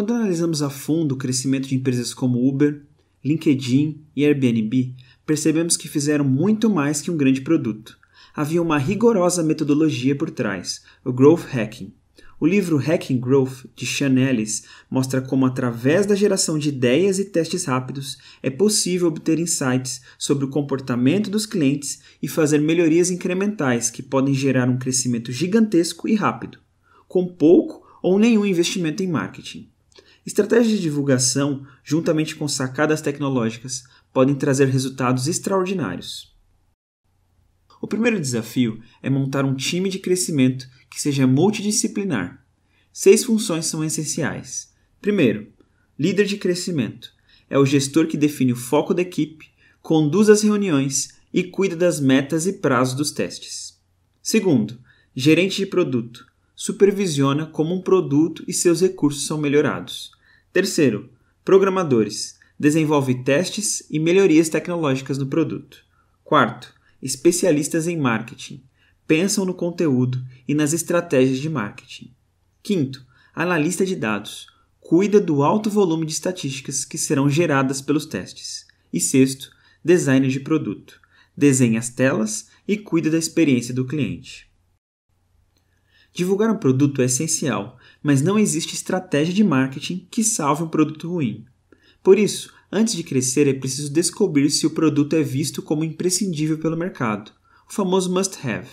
Quando analisamos a fundo o crescimento de empresas como Uber, LinkedIn e Airbnb, percebemos que fizeram muito mais que um grande produto. Havia uma rigorosa metodologia por trás, o growth hacking. O livro Hacking Growth, de Sean Ellis, mostra como, através da geração de ideias e testes rápidos, é possível obter insights sobre o comportamento dos clientes e fazer melhorias incrementais que podem gerar um crescimento gigantesco e rápido, com pouco ou nenhum investimento em marketing. Estratégias de divulgação, juntamente com sacadas tecnológicas, podem trazer resultados extraordinários. O primeiro desafio é montar um time de crescimento que seja multidisciplinar. Seis funções são essenciais. Primeiro, líder de crescimento. É o gestor que define o foco da equipe, conduz as reuniões e cuida das metas e prazos dos testes. Segundo, gerente de produto. Supervisiona como um produto e seus recursos são melhorados. Terceiro, programadores. Desenvolve testes e melhorias tecnológicas no produto. Quarto, especialistas em marketing. Pensam no conteúdo e nas estratégias de marketing. Quinto, analista de dados. Cuida do alto volume de estatísticas que serão geradas pelos testes. E sexto, designer de produto. Desenha as telas e cuida da experiência do cliente. Divulgar um produto é essencial, mas não existe estratégia de marketing que salve um produto ruim. Por isso, antes de crescer é preciso descobrir se o produto é visto como imprescindível pelo mercado, o famoso must-have.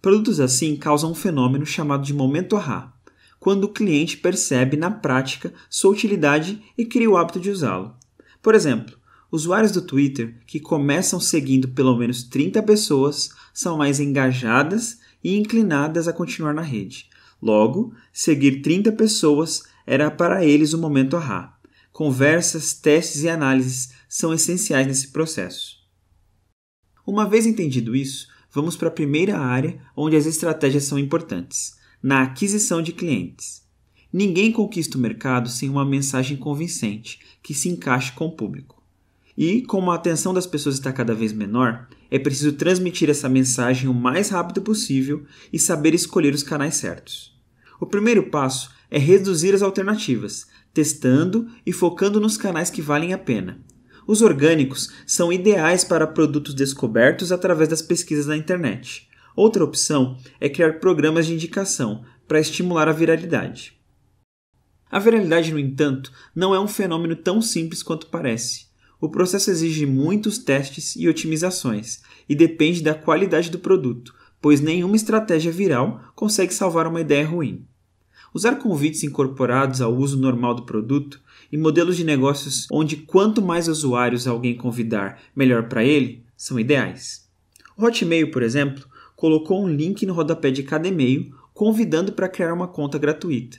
Produtos assim causam um fenômeno chamado de momento aha, quando o cliente percebe na prática sua utilidade e cria o hábito de usá-lo. Por exemplo, usuários do Twitter que começam seguindo pelo menos 30 pessoas são mais engajadas e inclinadas a continuar na rede. Logo, seguir 30 pessoas era para eles o um momento rá. Conversas, testes e análises são essenciais nesse processo. Uma vez entendido isso, vamos para a primeira área onde as estratégias são importantes, na aquisição de clientes. Ninguém conquista o mercado sem uma mensagem convincente que se encaixe com o público. E como a atenção das pessoas está cada vez menor, é preciso transmitir essa mensagem o mais rápido possível e saber escolher os canais certos. O primeiro passo é reduzir as alternativas, testando e focando nos canais que valem a pena. Os orgânicos são ideais para produtos descobertos através das pesquisas na internet. Outra opção é criar programas de indicação para estimular a viralidade. A viralidade, no entanto, não é um fenômeno tão simples quanto parece. O processo exige muitos testes e otimizações, e depende da qualidade do produto, pois nenhuma estratégia viral consegue salvar uma ideia ruim. Usar convites incorporados ao uso normal do produto e modelos de negócios onde quanto mais usuários alguém convidar, melhor para ele, são ideais. O Hotmail, por exemplo, colocou um link no rodapé de cada e-mail convidando para criar uma conta gratuita.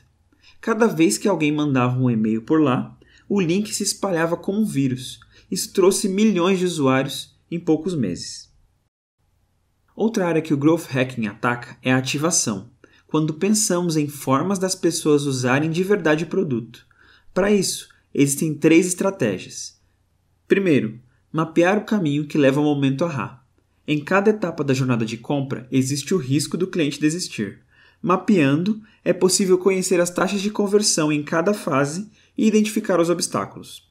Cada vez que alguém mandava um e-mail por lá, o link se espalhava como um vírus isso trouxe milhões de usuários em poucos meses. Outra área que o growth hacking ataca é a ativação, quando pensamos em formas das pessoas usarem de verdade o produto. Para isso, existem três estratégias. Primeiro, mapear o caminho que leva ao momento ahá. Em cada etapa da jornada de compra, existe o risco do cliente desistir. Mapeando, é possível conhecer as taxas de conversão em cada fase e identificar os obstáculos.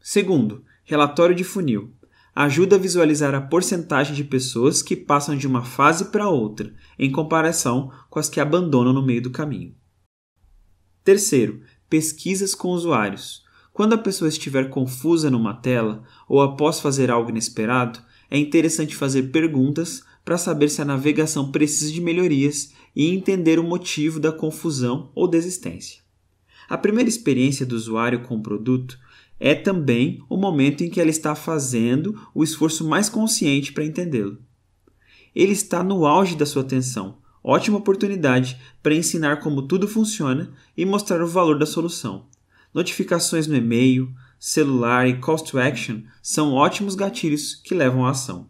Segundo, Relatório de funil. Ajuda a visualizar a porcentagem de pessoas que passam de uma fase para outra, em comparação com as que abandonam no meio do caminho. Terceiro, pesquisas com usuários. Quando a pessoa estiver confusa numa tela ou após fazer algo inesperado, é interessante fazer perguntas para saber se a navegação precisa de melhorias e entender o motivo da confusão ou desistência. A primeira experiência do usuário com o produto é também o momento em que ela está fazendo o esforço mais consciente para entendê-lo. Ele está no auge da sua atenção, ótima oportunidade para ensinar como tudo funciona e mostrar o valor da solução. Notificações no e-mail, celular e call to action são ótimos gatilhos que levam à ação.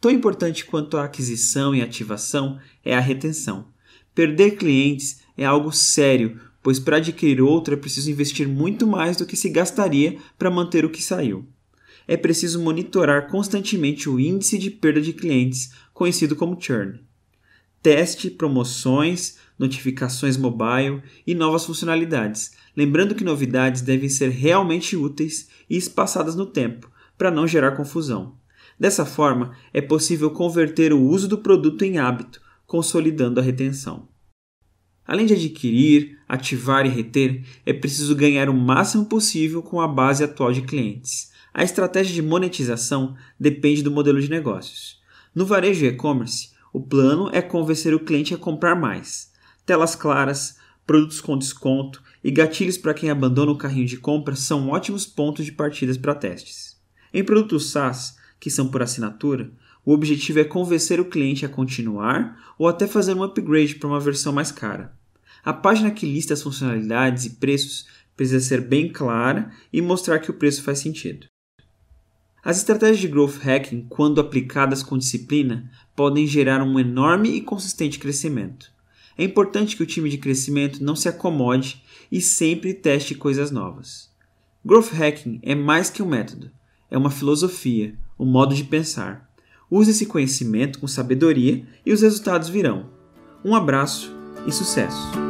Tão importante quanto a aquisição e ativação é a retenção. Perder clientes é algo sério pois para adquirir outro é preciso investir muito mais do que se gastaria para manter o que saiu. É preciso monitorar constantemente o índice de perda de clientes, conhecido como churn. Teste promoções, notificações mobile e novas funcionalidades, lembrando que novidades devem ser realmente úteis e espaçadas no tempo, para não gerar confusão. Dessa forma, é possível converter o uso do produto em hábito, consolidando a retenção. Além de adquirir, ativar e reter, é preciso ganhar o máximo possível com a base atual de clientes. A estratégia de monetização depende do modelo de negócios. No varejo e-commerce, o plano é convencer o cliente a comprar mais. Telas claras, produtos com desconto e gatilhos para quem abandona o carrinho de compra são ótimos pontos de partida para testes. Em produtos SaaS, que são por assinatura, o objetivo é convencer o cliente a continuar ou até fazer um upgrade para uma versão mais cara. A página que lista as funcionalidades e preços precisa ser bem clara e mostrar que o preço faz sentido. As estratégias de growth hacking, quando aplicadas com disciplina, podem gerar um enorme e consistente crescimento. É importante que o time de crescimento não se acomode e sempre teste coisas novas. Growth hacking é mais que um método, é uma filosofia, um modo de pensar. Use esse conhecimento com sabedoria e os resultados virão. Um abraço e sucesso!